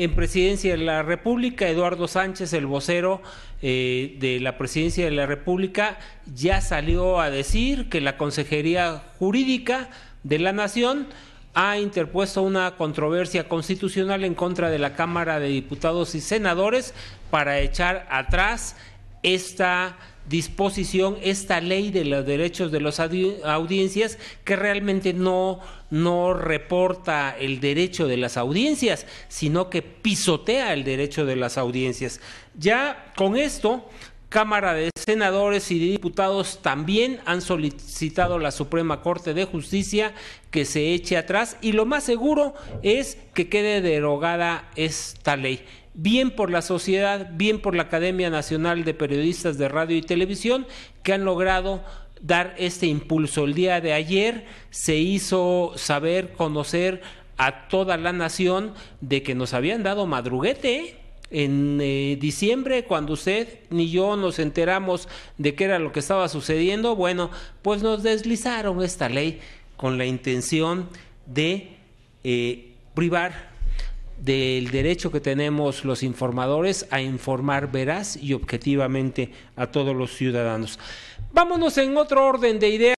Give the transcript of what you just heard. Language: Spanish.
En presidencia de la República, Eduardo Sánchez, el vocero eh, de la presidencia de la República, ya salió a decir que la Consejería Jurídica de la Nación ha interpuesto una controversia constitucional en contra de la Cámara de Diputados y Senadores para echar atrás esta disposición esta ley de los derechos de las audiencias que realmente no, no reporta el derecho de las audiencias, sino que pisotea el derecho de las audiencias. Ya con esto, Cámara de Senadores y de Diputados también han solicitado a la Suprema Corte de Justicia que se eche atrás y lo más seguro es que quede derogada esta ley bien por la sociedad, bien por la Academia Nacional de Periodistas de Radio y Televisión, que han logrado dar este impulso. El día de ayer se hizo saber, conocer a toda la nación de que nos habían dado madruguete. ¿eh? En eh, diciembre, cuando usted ni yo nos enteramos de qué era lo que estaba sucediendo, bueno, pues nos deslizaron esta ley con la intención de eh, privar del derecho que tenemos los informadores a informar veraz y objetivamente a todos los ciudadanos. Vámonos en otro orden de ideas.